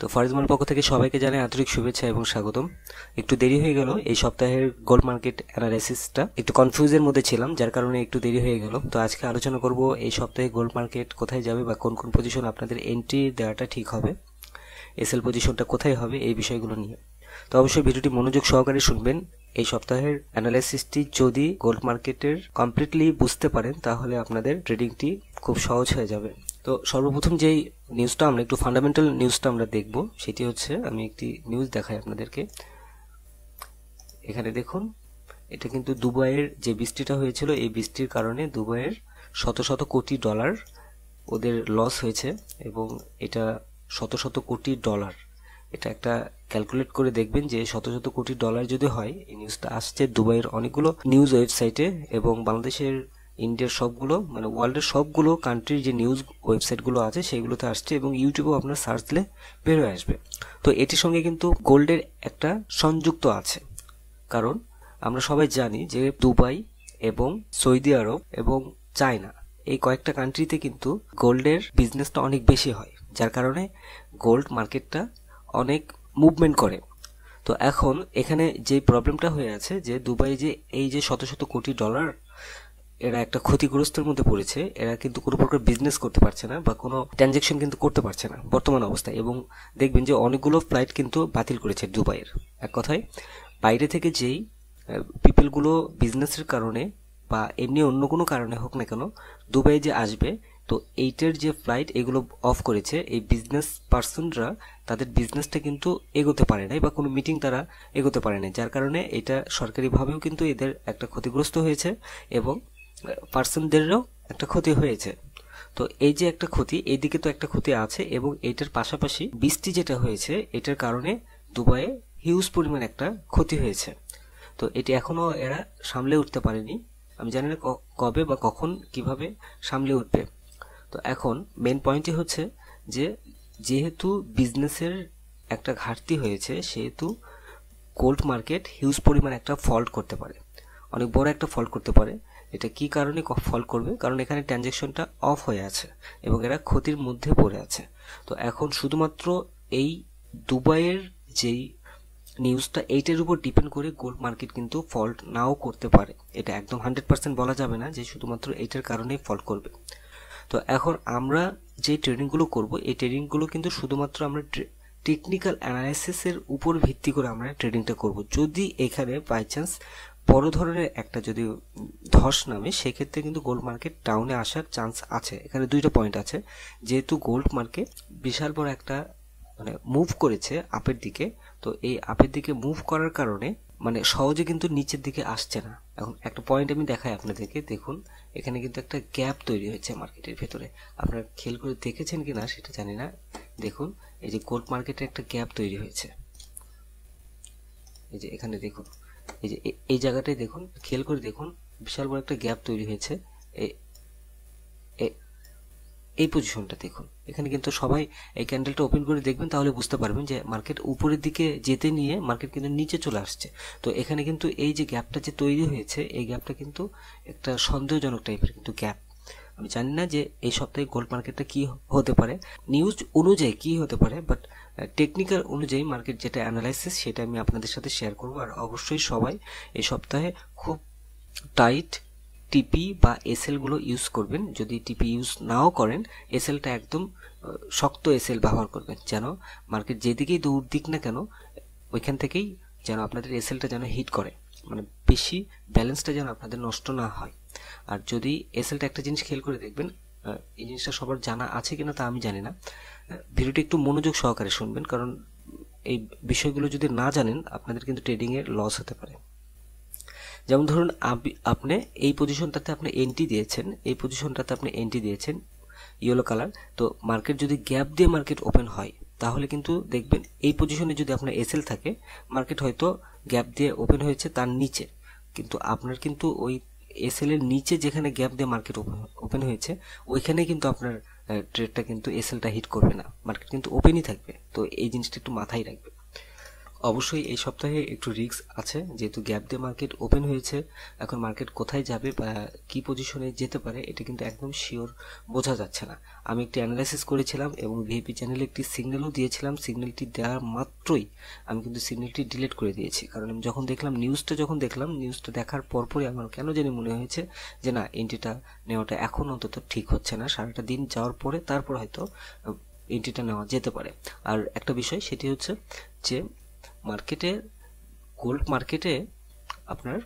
তো ফরিজমল পক্ষ থেকে সবাইকে জানাই আন্তরিক শুভেচ্ছা এবং স্বাগতম একটু দেরি হয়ে গেল এই সপ্তাহের গোল্ড মার্কেট অ্যানালাইসিসটা একটু কনফিউজের মধ্যে ছিলাম যার কারণে একটু দেরি হয়ে গেল তো আজকে আলোচনা করব এই সপ্তাহে গোল্ড মার্কেট কোথায় যাবে বা কোন কোন পজিশন আপনাদের এন্ট্রি দেওয়াটা ঠিক হবে এসএল পজিশনটা কোথায় হবে এই বিষয়গুলো নিয়ে তো অবশ্যই ভিডিওটি মনোযোগ সহকারে শুনবেন এই সপ্তাহের অ্যানালাইসিসটি যদি গোল্ড মার্কেটের কমপ্লিটলি বুঝতে পারেন তাহলে আপনাদের ট্রেডিংটি খুব সহজ হয়ে যাবে তো সর্বপ্রথম যেই নিউজটা আমরা একটু ফান্ডামেন্টাল নিউজটা আমরা দেখব সেটি হচ্ছে আমি একটি নিউজ দেখাই আপনাদেরকে এখানে দেখুন এটা কিন্তু দুবাইয়ের যে বৃষ্টিটা হয়েছিল এই বৃষ্টির কারণে দুবাইয়ের শত শত কোটি ডলার ওদের লস হয়েছে এবং এটা শত শত কোটি ডলার এটা একটা ক্যালকুলেট করে দেখবেন যে শত শত কোটি ডলার যদি হয় এই নিউজটা আসছে দুবাইয়ের অনেকগুলো নিউজ ওয়েবসাইটে এবং বাংলাদেশের ইন্ডিয়ার সবগুলো মানে ওয়ার্ল্ডের সবগুলো কান্ট্রির যে নিউজ ওয়েবসাইটগুলো আছে সেগুলোতে আসছে এবং ইউটিউবেও আপনার সার্চ দিলে হয়ে আসবে তো এটির সঙ্গে কিন্তু গোল্ডের একটা সংযুক্ত আছে কারণ আমরা সবাই জানি যে দুবাই এবং সৌদি আরব এবং চায়না এই কয়েকটা কান্ট্রিতে কিন্তু গোল্ডের বিজনেসটা অনেক বেশি হয় যার কারণে গোল্ড মার্কেটটা অনেক মুভমেন্ট করে তো এখন এখানে যে প্রবলেমটা হয়ে আছে যে দুবাই যে এই যে শত শত কোটি ডলার এরা একটা ক্ষতিগ্রস্তের মধ্যে পড়েছে এরা কিন্তু কোনো প্রকার বিজনেস করতে পারছে না বা কোনো ট্রানজ্যাকশন কিন্তু করতে পারছে না বর্তমান অবস্থায় এবং দেখবেন যে অনেকগুলো ফ্লাইট কিন্তু বাতিল করেছে দুবাইয়ের এক কথায় বাইরে থেকে যেই পিপলগুলো বিজনেসের কারণে বা এমনি অন্য কোনো কারণে হোক না কেন দুবাই যে আসবে তো এইটার যে ফ্লাইট এগুলো অফ করেছে এই বিজনেস পার্সনরা তাদের বিজনেসটা কিন্তু এগোতে পারে নাই বা কোনো মিটিং তারা এগোতে পারে নাই যার কারণে এটা সরকারিভাবেও কিন্তু এদের একটা ক্ষতিগ্রস্ত হয়েছে এবং পার্সনদেরও একটা ক্ষতি হয়েছে তো এই যে একটা ক্ষতি এইদিকে তো একটা ক্ষতি আছে এবং এটার পাশাপাশি বৃষ্টি যেটা হয়েছে এটার কারণে দুবাইয়ে হিউজ পরিমাণ একটা ক্ষতি হয়েছে তো এটি এখনও এরা সামলে উঠতে পারেনি আমি জানি না কবে বা কখন কিভাবে সামলে উঠবে তো এখন মেন পয়েন্টই হচ্ছে যে যেহেতু বিজনেসের একটা ঘাটতি হয়েছে সেহেতু গোল্ড মার্কেট হিউজ পরিমাণ একটা ফল্ট করতে পারে অনেক বড় একটা ফল করতে পারে এটা কি কারণে ফল করবে কারণ এখানে ট্রানজ্যাকশনটা অফ হয়ে আছে এবং এরা ক্ষতির মধ্যে পড়ে আছে তো এখন শুধুমাত্র এই দুবাইয়ের যেই নিউজটা এইটার উপর ডিপেন্ড করে গোল্ড মার্কেট কিন্তু ফল্ট নাও করতে পারে এটা একদম হান্ড্রেড পার্সেন্ট বলা যাবে না যে শুধুমাত্র এইটার কারণেই ফল করবে তো এখন আমরা যে ট্রেডিংগুলো করব এই ট্রেডিংগুলো কিন্তু শুধুমাত্র আমরা টেকনিক্যাল অ্যানালাইসিসের উপর ভিত্তি করে আমরা ট্রেডিংটা করব যদি এখানে বাই চান্স বড় ধরনের একটা যদি ধস নামে সেক্ষেত্রে কিন্তু গোল্ড মার্কেট টাউনে আসার চান্স আছে এখানে দুইটা পয়েন্ট আছে যেহেতু গোল্ড মার্কেট বিশাল বড় একটা মানে মুভ করেছে আপের দিকে তো এই আপের দিকে মুভ করার কারণে মানে সহজে কিন্তু নিচের দিকে আসছে না এখন একটা পয়েন্ট আমি দেখাই আপনাদেরকে দেখুন এখানে কিন্তু একটা গ্যাপ তৈরি হয়েছে মার্কেটের ভেতরে আপনারা খেল করে দেখেছেন কি না সেটা জানি না দেখুন এই যে গোল্ড মার্কেটে একটা গ্যাপ তৈরি হয়েছে এই যে এখানে দেখুন এই যে এই জায়গাটাই দেখুন খেয়াল করে দেখুন বিশাল বড় একটা গ্যাপ তৈরি হয়েছে এই পজিশনটা দেখুন এখানে কিন্তু সবাই এই ক্যান্ডেলটা ওপেন করে দেখবেন তাহলে বুঝতে পারবেন যে মার্কেট উপরের দিকে যেতে নিয়ে মার্কেট কিন্তু নিচে চলে আসছে তো এখানে কিন্তু এই যে গ্যাপটা যে তৈরি হয়েছে এই গ্যাপটা কিন্তু একটা সন্দেহজনক টাইপের কিন্তু গ্যাপ আমি জানি না যে এই সপ্তাহে গোল্ড মার্কেটটা কি হতে পারে নিউজ অনুযায়ী কি হতে পারে বাট টেকনিক্যাল অনুযায়ী মার্কেট যেটা অ্যানালাইসিস সেটা আমি আপনাদের সাথে শেয়ার করব আর অবশ্যই সবাই এই সপ্তাহে খুব টাইট টিপি বা এসএলগুলো ইউজ করবেন যদি টিপি ইউজ নাও করেন এসএলটা একদম শক্ত এসএল ব্যবহার করবেন যেন মার্কেট যেদিকেই দৌড় দিক না কেন ওইখান থেকেই যেন আপনাদের এসএলটা যেন হিট করে মানে বেশি ব্যালেন্সটা যেন আপনাদের নষ্ট না হয় আর যদি এসএলটা একটা জিনিস খেয়াল করে দেখবেন এই জিনিসটা সবার জানা আছে কিনা তা আমি জানি না ভিডিওটি একটু মনোযোগ সহকারে শুনবেন কারণ এই বিষয়গুলো যদি না জানেন আপনাদের কিন্তু ট্রেডিংয়ে লস হতে পারে যেমন ধরুন আপনি এই পজিশনটাতে আপনি এন্ট্রি দিয়েছেন এই পজিশনটাতে আপনি এন্ট্রি দিয়েছেন ইয়েলো কালার তো মার্কেট যদি গ্যাপ দিয়ে মার্কেট ওপেন হয় তাহলে কিন্তু দেখবেন এই পজিশনে যদি আপনার এসএল থাকে মার্কেট হয়তো গ্যাপ দিয়ে ওপেন হয়েছে তার নিচে কিন্তু আপনার কিন্তু ওই এসএল এর নিচে যেখানে গ্যাপ দিয়ে মার্কেট ওপেন হয়েছে ওইখানে কিন্তু আপনার ট্রেডটা কিন্তু এসএলটা হিট করবে না মার্কেট কিন্তু ওপেনই থাকবে তো এই জিনিসটা একটু মাথায় রাখবে অবশ্যই এই সপ্তাহে একটু রিস্ক আছে যেহেতু গ্যাপ দিয়ে মার্কেট ওপেন হয়েছে এখন মার্কেট কোথায় যাবে বা কি পজিশনে যেতে পারে এটা কিন্তু একদম শিওর বোঝা যাচ্ছে না আমি একটি অ্যানালাইসিস করেছিলাম এবং ভিএপি চ্যানেলে একটি সিগন্যালও দিয়েছিলাম সিগন্যালটি দেওয়ার মাত্রই আমি কিন্তু সিগন্যালটি ডিলিট করে দিয়েছি কারণ আমি যখন দেখলাম নিউজটা যখন দেখলাম নিউজটা দেখার পরপরই আমার কেন জানি মনে হয়েছে যে না এন্ট্রিটা নেওয়াটা এখন অন্তত ঠিক হচ্ছে না সারাটা দিন যাওয়ার পরে তারপর হয়তো এন্ট্রিটা নেওয়া যেতে পারে আর একটা বিষয় সেটি হচ্ছে যে মার্কেটে গোল্ড মার্কেটে আপনার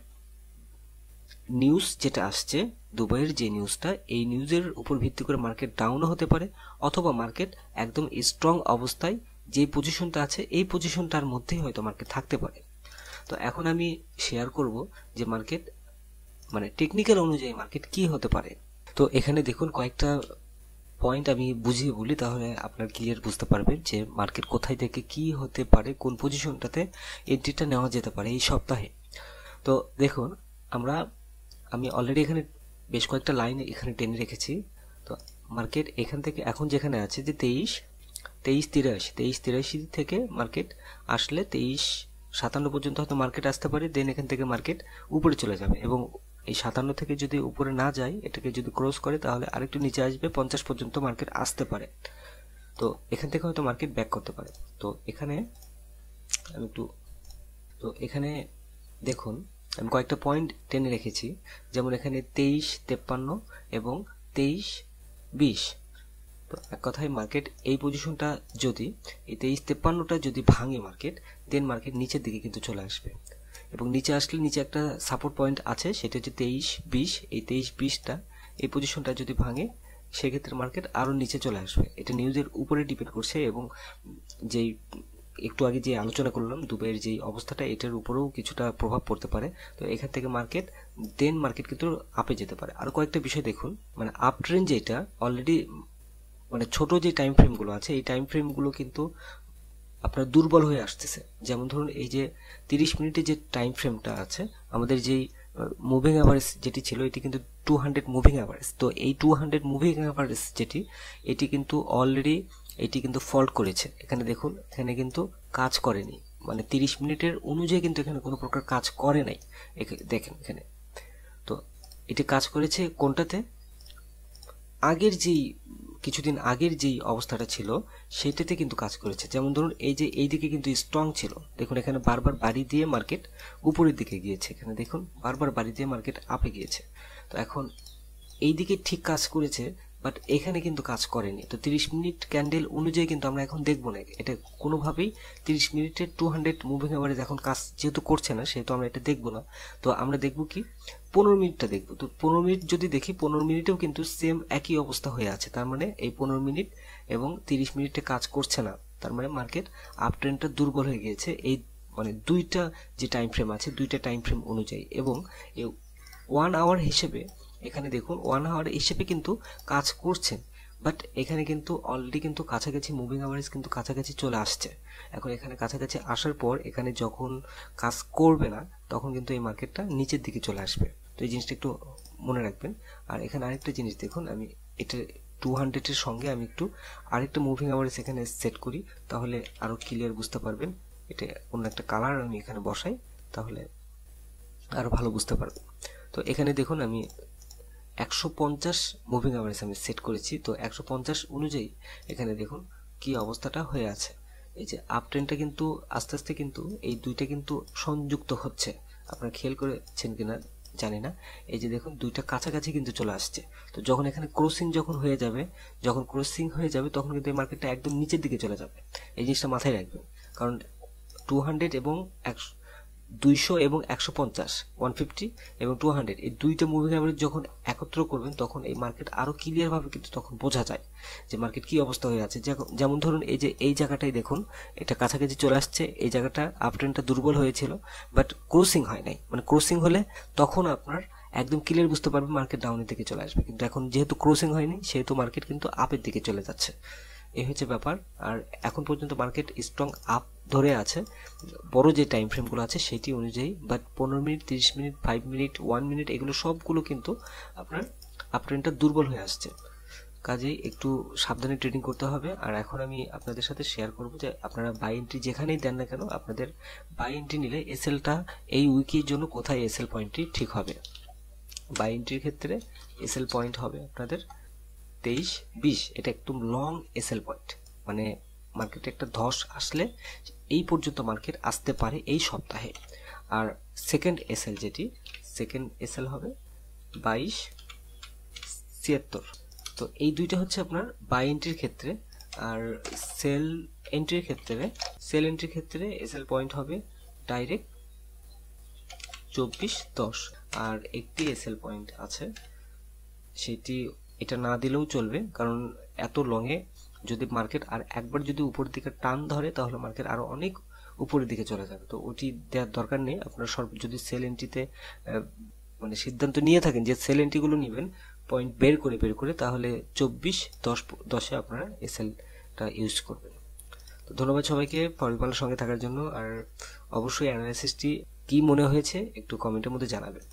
নিউজ যেটা আসছে দুবাইয়ের যে নিউজটা এই নিউজের উপর ভিত্তি করে মার্কেট ডাউনও হতে পারে অথবা মার্কেট একদম স্ট্রং অবস্থায় যে পজিশনটা আছে এই পজিশনটার মধ্যেই হয়তো মার্কেট থাকতে পারে তো এখন আমি শেয়ার করব যে মার্কেট মানে টেকনিক্যাল অনুযায়ী মার্কেট কি হতে পারে তো এখানে দেখুন কয়েকটা পয়েন্ট আমি বুঝিয়ে বলি তাহলে আপনার ক্লিয়ার বুঝতে পারবেন যে মার্কেট কোথায় থেকে কি হতে পারে কোন পজিশনটাতে এন্ট্রিটা নেওয়া যেতে পারে এই সপ্তাহে তো দেখুন আমরা আমি অলরেডি এখানে বেশ কয়েকটা লাইন এখানে টেনে রেখেছি তো মার্কেট এখান থেকে এখন যেখানে আছে যে তেইশ তেইশ তিরাশি তেইশ তিরাশি থেকে মার্কেট আসলে তেইশ সাতান্ন পর্যন্ত হয়তো মার্কেট আসতে পারে দেন এখান থেকে মার্কেট উপরে চলে যাবে এবং এই সাতান্ন থেকে যদি উপরে না যায় এটাকে যদি ক্রস করে তাহলে আরেকটু নিচে আসবে পঞ্চাশ পর্যন্ত মার্কেট আসতে পারে তো এখান থেকে হয়তো মার্কেট ব্যাক করতে পারে তো এখানে আমি একটু তো এখানে দেখুন আমি কয়েকটা পয়েন্ট টেনে রেখেছি যেমন এখানে তেইশ তেপ্পান্ন এবং তেইশ বিশ তো এক কথায় মার্কেট এই পজিশনটা যদি এই তেইশ তেপ্পান্নটা যদি ভাঙে মার্কেট দেন মার্কেট নিচের দিকে কিন্তু চলে আসবে এবং নিচে আসলে নিচে একটা সাপোর্ট পয়েন্ট আছে সেটা হচ্ছে তেইশ বিশ এই তেইশ বিশটা এই পজিশনটা যদি ভাঙে সেক্ষেত্রে মার্কেট আরও নিচে চলে আসবে এটা নিউজের উপরে ডিপেন্ড করছে এবং যেই একটু আগে যে আলোচনা করলাম দুবাইয়ের যে অবস্থাটা এটার উপরেও কিছুটা প্রভাব পড়তে পারে তো এখান থেকে মার্কেট দেন মার্কেট কিন্তু আপে যেতে পারে আর কয়েকটা বিষয় দেখুন মানে আপ ট্রেন যেটা অলরেডি মানে ছোট যে টাইম ফ্রেমগুলো আছে এই টাইম ফ্রেমগুলো কিন্তু আপনার দুর্বল হয়ে আসতেছে যেমন ধরুন এই যে তিরিশ মিনিটের যে টাইম ফ্রেমটা আছে আমাদের যেই মুভিং অ্যাভারেজ যেটি ছিল এটি কিন্তু টু হান্ড্রেড মুভিং অ্যাভারেজ তো এই টু হান্ড্রেড মুভিং অ্যাভারেজ যেটি এটি কিন্তু অলরেডি এটি কিন্তু ফল্ট করেছে এখানে দেখুন এখানে কিন্তু কাজ করেনি মানে তিরিশ মিনিটের অনুযায়ী কিন্তু এখানে কোনো প্রকার কাজ করে নাই দেখেন এখানে তো এটি কাজ করেছে কোনটাতে আগের যেই কিছুদিন আগের যেই অবস্থাটা ছিল সেটাতে কিন্তু কাজ করেছে যেমন ধরুন এই যে এই দিকে কিন্তু স্ট্রং ছিল দেখুন এখানে বারবার বাড়ি দিয়ে মার্কেট উপরের দিকে গিয়েছে এখানে দেখুন বারবার বাড়ি দিয়ে মার্কেট আপে গিয়েছে তো এখন এই দিকে ঠিক কাজ করেছে বাট এখানে কিন্তু কাজ করেনি তো 30 মিনিট ক্যান্ডেল অনুযায়ী কিন্তু আমরা এখন দেখব না এটা কোনোভাবেই 30 মিনিটের টু হান্ড্রেড মুভিং অ্যাভারেজ এখন কাজ যেহেতু করছে না সেহেতু আমরা এটা দেখব না তো আমরা দেখব কি পনেরো মিনিটটা দেখব তো পনেরো মিনিট যদি দেখি পনেরো মিনিটেও কিন্তু সেম একই অবস্থা হয়ে আছে তার মানে এই পনেরো মিনিট এবং 30 মিনিটে কাজ করছে না তার মানে মার্কেট আপ ট্রেন্ডটা দুর্বল হয়ে গিয়েছে এই মানে দুইটা যে টাইম ফ্রেম আছে দুইটা টাইম ফ্রেম অনুযায়ী এবং ওয়ান আওয়ার হিসেবে এখানে দেখুন ওয়ান আওয়ার হিসেবে কিন্তু কাজ করছেন বাট এখানে কিন্তু অলরেডি কিন্তু কাছাকাছি মুভিং আওয়ারেজ কিন্তু কাছাকাছি চলে আসছে এখন এখানে কাছাকাছি আসার পর এখানে যখন কাজ করবে না তখন কিন্তু এই মার্কেটটা নিচের দিকে চলে আসবে তো এই জিনিসটা একটু মনে রাখবেন আর এখানে আরেকটা জিনিস দেখুন আমি এটা টু হান্ড্রেডের সঙ্গে আমি একটু আরেকটা মুভিং আওয়ারেজ এখানে সেট করি তাহলে আরও ক্লিয়ার বুঝতে পারবেন এটা অন্য একটা কালার আমি এখানে বসাই তাহলে আরও ভালো বুঝতে পারবেন তো এখানে দেখুন আমি একশো পঞ্চাশ মুভিং অ্যাভারেজ আমি সেট করেছি তো একশো পঞ্চাশ অনুযায়ী এখানে দেখুন কি অবস্থাটা হয়ে আছে এই যে আপ ট্রেনটা কিন্তু আস্তে আস্তে কিন্তু এই দুইটা কিন্তু সংযুক্ত হচ্ছে আপনারা খেয়াল করেছেন কিনা জানি না এই যে দেখুন দুইটা কাছাকাছি কিন্তু চলে আসছে তো যখন এখানে ক্রসিং যখন হয়ে যাবে যখন ক্রসিং হয়ে যাবে তখন কিন্তু এই মার্কেটটা একদম নিচের দিকে চলে যাবে এই জিনিসটা মাথায় রাখবেন কারণ টু হান্ড্রেড এবং একশো দুইশো এবং একশো পঞ্চাশ ওয়ান ফিফটি এবং টু হান্ড্রেড এই দুইটা মুভি অ্যাভারেজ যখন একত্র করবেন তখন এই মার্কেট আরও ক্লিয়ারভাবে কিন্তু তখন বোঝা যায় যে মার্কেট কী অবস্থা হয়ে আছে যেমন ধরুন এই যে এই জায়গাটাই দেখুন এটা কাছাকাছি চলে আসছে এই জায়গাটা আপ ট্রেনটা দুর্বল হয়েছিল বাট ক্রসিং হয় নাই মানে ক্রসিং হলে তখন আপনার একদম ক্লিয়ার বুঝতে পারবে মার্কেট ডাউনের দিকে চলে আসবে কিন্তু এখন যেহেতু ক্রসিং হয়নি সেহেতু মার্কেট কিন্তু আপের দিকে চলে যাচ্ছে এই হচ্ছে ব্যাপার আর এখন পর্যন্ত মার্কেট স্ট্রং আপ ধরে আছে বড় যে টাইম ফ্রেমগুলো আছে সেটি অনুযায়ী বাট পনেরো মিনিট তিরিশ minute five minute one minute এগুলো সবগুলো কিন্তু আপনার আপট্রেনটা দুর্বল হয়ে আসছে কাজেই একটু সাবধানে ট্রেডিং করতে হবে আর এখন আমি আপনাদের সাথে শেয়ার করব যে আপনারা বাই এন্ট্রি যেখানেই দেন না কেন আপনাদের বাই এন্ট্রি নিলে এসএলটা এই উইকের জন্য কোথায় এসএল পয়েন্টটি ঠিক হবে বাই এন্ট্রির ক্ষেত্রে এসএল পয়েন্ট হবে আপনাদের তেইশ বিশ এটা একদম লং এসেল পয়েন্ট মানে মার্কেটে একটা ধস আসলে এই পর্যন্ত মার্কেট আসতে পারে এই সপ্তাহে আর সেকেন্ড এসএল যেটি সেকেন্ড এসএল হবে বাইশ ছিয়াত্তর তো এই দুইটা হচ্ছে আপনার বাই এন্ট্রির ক্ষেত্রে আর সেল এন্ট্রির ক্ষেত্রে সেল এন্ট্রির ক্ষেত্রে এসএল পয়েন্ট হবে ডাইরেক্ট চব্বিশ দশ আর একটি এসএল পয়েন্ট আছে সেটি এটা না দিলেও চলবে কারণ এত লংয়ে যদি মার্কেট আর একবার যদি উপর দিকে টান ধরে তাহলে মার্কেট আরও অনেক উপরের দিকে চলে যাবে তো ওটি দেওয়ার দরকার নেই আপনার সর্ব যদি সেল এন্ট্রিতে মানে সিদ্ধান্ত নিয়ে থাকেন যে সেল এন্ট্রিগুলো নেবেন পয়েন্ট বের করে বের করে তাহলে চব্বিশ দশ দশে আপনারা সেলটা ইউজ করবেন তো ধন্যবাদ সবাইকে পরিপালের সঙ্গে থাকার জন্য আর অবশ্যই অ্যানালাইসিসটি কি মনে হয়েছে একটু কমেন্টের মধ্যে জানাবেন